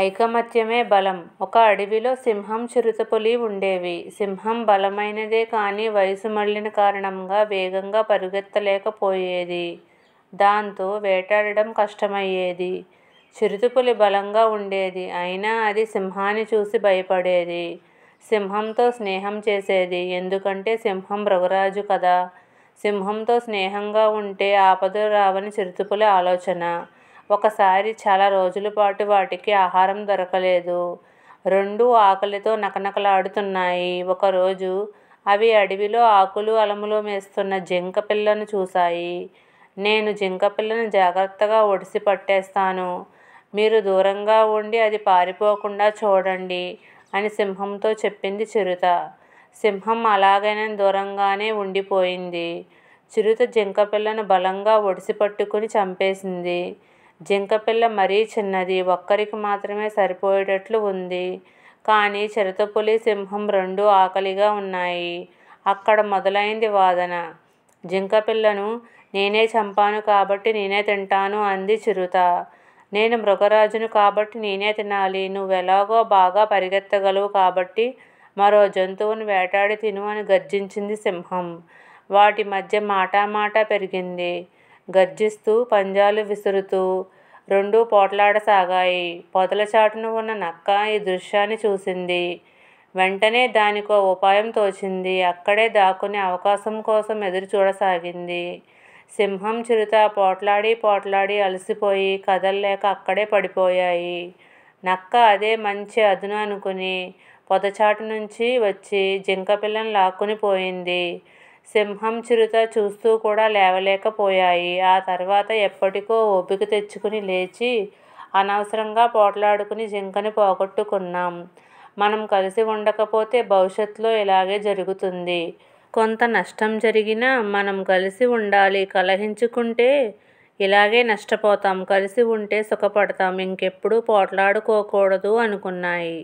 ఐకమత్యమే బలం ఒక అడవిలో సింహం చిరుతపులి ఉండేవి సింహం బలమైనదే కానీ వయసు మళ్ళిన కారణంగా వేగంగా పరుగెత్తలేకపోయేది దాంతో వేటాడడం కష్టమయ్యేది చిరుతపులి బలంగా ఉండేది అయినా అది సింహాన్ని చూసి భయపడేది సింహంతో స్నేహం చేసేది ఎందుకంటే సింహం మృగరాజు కదా సింహంతో స్నేహంగా ఉంటే ఆపదలు రావని చిరుతపులి ఆలోచన ఒకసారి చాలా రోజుల పాటు వాటికి ఆహారం దొరకలేదు రెండు ఆకలితో నకనకలాడుతున్నాయి ఒకరోజు అవి అడవిలో ఆకులు అలములు మేస్తున్న జింక పిల్లను చూశాయి నేను జింక పిల్లను జాగ్రత్తగా ఒడిసి పట్టేస్తాను మీరు దూరంగా ఉండి అది పారిపోకుండా చూడండి అని సింహంతో చెప్పింది చిరుత సింహం అలాగైనా దూరంగానే ఉండిపోయింది చిరుత జింక పిల్లను బలంగా ఒడిసి పట్టుకుని చంపేసింది జింకపిల్ల మరీ చిన్నది ఒక్కరికి మాత్రమే సరిపోయేటట్లు ఉంది కానీ చిరుతపులి సింహం రెండూ ఆకలిగా ఉన్నాయి అక్కడ మొదలైంది వాదన జింకపిల్లను నేనే చంపాను కాబట్టి నేనే తింటాను అంది చిరుత నేను మృగరాజును కాబట్టి నేనే తినాలి నువ్వెలాగో బాగా పరిగెత్తగలవు కాబట్టి మరో జంతువును వేటాడి తిను అని గర్జించింది సింహం వాటి మధ్య మాటా మాటా పెరిగింది గర్జిస్తూ పంజాలు విసురుతూ రెండూ పోట్లాడసాగాయి పొదల చాటున ఉన్న నక్క ఈ దృశ్యాన్ని చూసింది వెంటనే దానికో ఉపాయం తోచింది అక్కడే దాక్కునే అవకాశం కోసం ఎదురు చూడసాగింది సింహం చిరుత పోట్లాడి పోట్లాడి అలసిపోయి కదల్లేక అక్కడే పడిపోయాయి నక్క అదే మంచి అదును అనుకుని పొదచాటు నుంచి వచ్చి జింకపిల్లను లాక్కుని పోయింది సింహం చిరుత చూస్తూ కూడా లేవలేకపోయాయి ఆ తర్వాత ఎప్పటికో ఓపిక తెచ్చుకుని లేచి అనవసరంగా పోట్లాడుకుని జింకని పోగొట్టుకున్నాం మనం కలిసి ఉండకపోతే భవిష్యత్తులో ఇలాగే జరుగుతుంది కొంత నష్టం జరిగినా మనం కలిసి ఉండాలి కలహించుకుంటే ఇలాగే నష్టపోతాం కలిసి ఉంటే సుఖపడతాం ఇంకెప్పుడు పోట్లాడుకోకూడదు అనుకున్నాయి